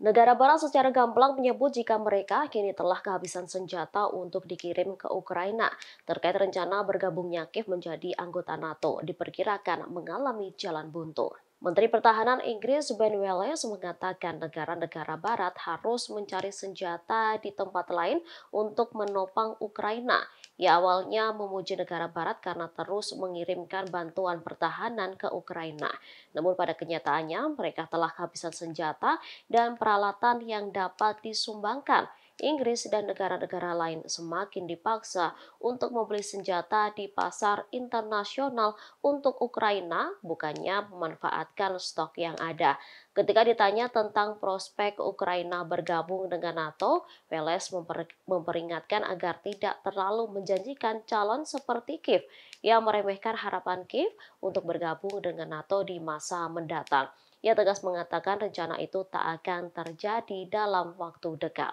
Negara Barat secara gamblang menyebut jika mereka kini telah kehabisan senjata untuk dikirim ke Ukraina terkait rencana bergabungnya Kiev menjadi anggota NATO diperkirakan mengalami jalan buntu. Menteri Pertahanan Inggris Ben Wallace mengatakan negara-negara barat harus mencari senjata di tempat lain untuk menopang Ukraina. Ia awalnya memuji negara barat karena terus mengirimkan bantuan pertahanan ke Ukraina. Namun pada kenyataannya mereka telah kehabisan senjata dan peralatan yang dapat disumbangkan Inggris dan negara-negara lain semakin dipaksa untuk membeli senjata di pasar internasional untuk Ukraina, bukannya memanfaatkan stok yang ada. Ketika ditanya tentang prospek Ukraina bergabung dengan NATO, Veles memperingatkan agar tidak terlalu menjanjikan calon seperti Kiev yang meremehkan harapan Kiev untuk bergabung dengan NATO di masa mendatang. Ia tegas mengatakan rencana itu tak akan terjadi dalam waktu dekat.